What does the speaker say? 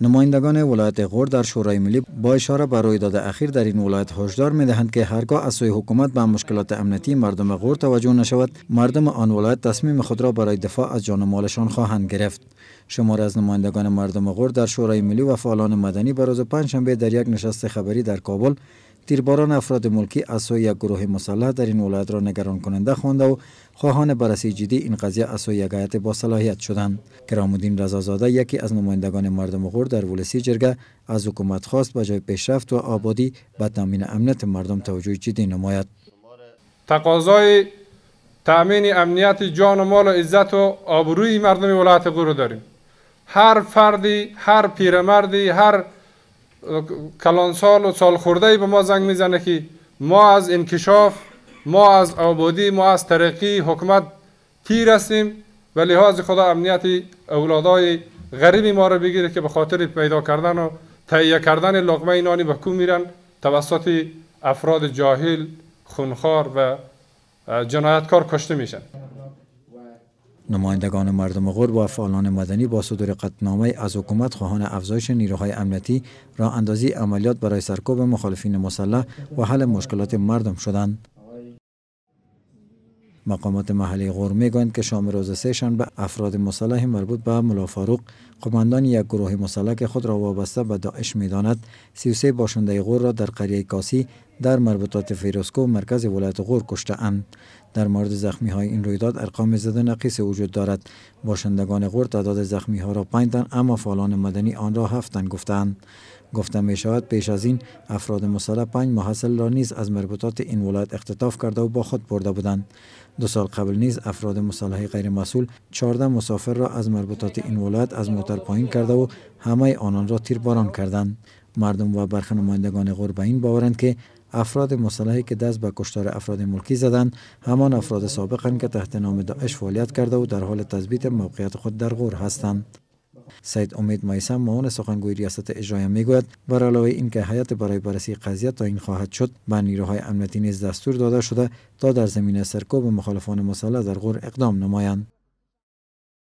نمایندگان ولایت غور در شورای ملی با اشاره به رویداد اخیر در این ولایت هشدار میدهند که هرگاه از سوی حکومت به مشکلات امنیتی مردم غور توجه نشود مردم آن ولایت تصمیم خود را برای دفاع از جان و مالشان خواهند گرفت شمار از نمایندگان مردم غور در شورای ملی و فعالان مدنی به روز پنجشنبه در یک نشست خبری در کابل تیرباران افراد ملکی سوی یک گروه مسلح در این ولایت را نگران کننده خوانده و خواهان بررسی جدی این قضیه سوی یک آیت با صلاحیت شدند کرامالدین رضازاده یکی از نمایندگان مردم غور در ولسی جرگه از حکومت خواست به جای پیشرفت و آبادی به تامین امنیت مردم توجه جدی نماید تقاضای تامین امنیت جان و مال و عزت و آبروی مردم ولایت غور داریم هر فردی هر پیرمردی هر سال و سال خورده به ما زنگ میزنه که ما از انکشاف ما از آبادی ما از ترقی حکومت تیر هستیم و لحاظ خدا امنیت اولادای غریبی ما رو بگیره که به خاطر پیدا کردن و تهیه کردن لقمه اینانی به کو میرن توسط افراد جاهل خونخوار و جنایتکار کشته میشن نمایندگان مردم غرب و فعالان مدنی با صدور قطنامه از حکومت خواهان افزایش نیروهای امنیتی را اندازی عملیات برای سرکوب مخالفین مسلح و حل مشکلات مردم شدند. مقامات محلی غور میگویند که شام روز سه شنبه افراد مسلح مربوط به ملا فاروق قماندان یک گروه مسلح که خود را وابسته به داعش میداند 33 باشنده غور را در قریه کاسی در مربوطات فیروسکو مرکز ولایت غور کشته اند در مورد زخمی های این رویداد ارقام زده نقیص وجود دارد باشندگان غور تعداد زخمی ها را 5 اما فعالان مدنی آن را هفتن تن گفتند گفته می پیش از این افراد مسلح پنج محصل را نیز از مربوطات این ولایت اختطاف کرده و با خود برده بودند دو سال قبل نیز افراد مسلح غیر مسئول 14 مسافر را از مربوطات این ولایت از موتر پایین کرده و همه آنان را تیرباران کردند مردم و برخ نمایندگان غور به این باورند که افراد مسلحی که دست به کشتار افراد ملکی زدند همان افراد سابقند که تحت نام داعش فعالیت کرده و در حال تثبیت موقعیت خود در غور هستند سید امید مایسم معاون سخنگوی ریاست اجرایی میگوید بر علاوه اینکه حیات برای بررسی قضیه تا این خواهد شد به نیروهای امنیتی نیز دستور داده شده تا در زمینه سرکوب مخالفان مسلح در غور اقدام نمایند